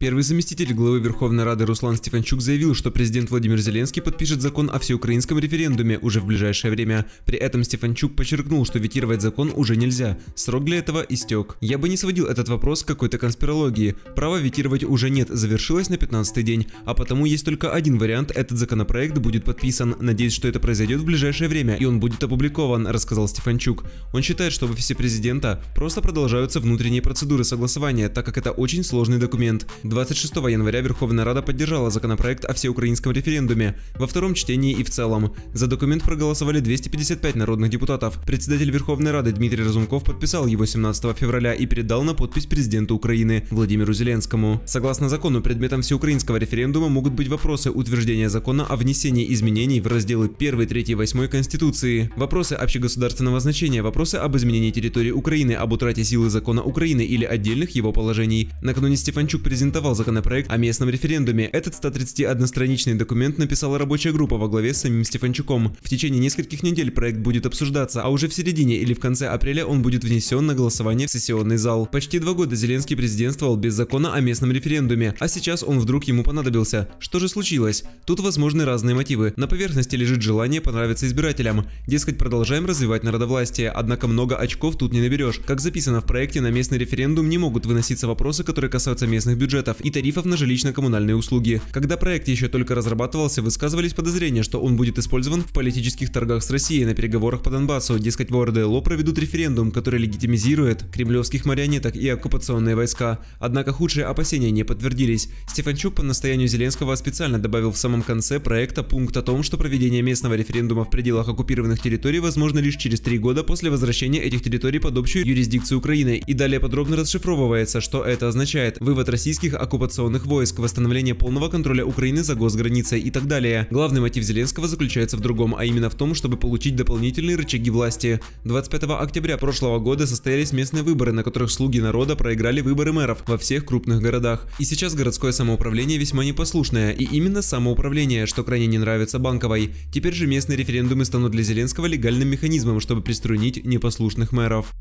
Первый заместитель главы Верховной Рады Руслан Стефанчук заявил, что президент Владимир Зеленский подпишет закон о всеукраинском референдуме уже в ближайшее время. При этом Стефанчук подчеркнул, что ветировать закон уже нельзя. Срок для этого истек. Я бы не сводил этот вопрос к какой-то конспирологии. Право ветировать уже нет, завершилось на 15 день. А потому есть только один вариант, этот законопроект будет подписан. Надеюсь, что это произойдет в ближайшее время и он будет опубликован, рассказал Стефанчук. Он считает, что в офисе президента просто продолжаются внутренние процедуры согласования, так как это очень сложный документ. 26 января Верховная Рада поддержала законопроект о всеукраинском референдуме во втором чтении и в целом. За документ проголосовали 255 народных депутатов. Председатель Верховной Рады Дмитрий Разумков подписал его 17 февраля и передал на подпись президенту Украины Владимиру Зеленскому. Согласно закону, предметом всеукраинского референдума могут быть вопросы утверждения закона о внесении изменений в разделы 1, 3, 8 Конституции, вопросы общегосударственного значения, вопросы об изменении территории Украины, об утрате силы закона Украины или отдельных его положений. Накануне Стефанчук презентовал презентовал законопроект о местном референдуме. Этот 131-страничный документ написала рабочая группа во главе с самим Стефанчуком. В течение нескольких недель проект будет обсуждаться, а уже в середине или в конце апреля он будет внесен на голосование в сессионный зал. Почти два года Зеленский президентствовал без закона о местном референдуме, а сейчас он вдруг ему понадобился. Что же случилось? Тут возможны разные мотивы. На поверхности лежит желание понравиться избирателям. Дескать, продолжаем развивать народовластие, однако много очков тут не наберешь. Как записано в проекте, на местный референдум не могут выноситься вопросы, которые касаются местных бюджетов бюджетов и тарифов на жилищно-коммунальные услуги. Когда проект еще только разрабатывался, высказывались подозрения, что он будет использован в политических торгах с Россией на переговорах по Донбассу. Дескать, в ОРДЛО проведут референдум, который легитимизирует кремлевских марионеток и оккупационные войска. Однако худшие опасения не подтвердились. Стефанчук по настоянию Зеленского специально добавил в самом конце проекта пункт о том, что проведение местного референдума в пределах оккупированных территорий возможно лишь через три года после возвращения этих территорий под общую юрисдикцию Украины. И далее подробно расшифровывается, что это означает. Вывод российских оккупационных войск, восстановление полного контроля Украины за госграницей и так далее. Главный мотив Зеленского заключается в другом, а именно в том, чтобы получить дополнительные рычаги власти. 25 октября прошлого года состоялись местные выборы, на которых слуги народа проиграли выборы мэров во всех крупных городах. И сейчас городское самоуправление весьма непослушное, и именно самоуправление, что крайне не нравится Банковой. Теперь же местные референдумы станут для Зеленского легальным механизмом, чтобы приструнить непослушных мэров.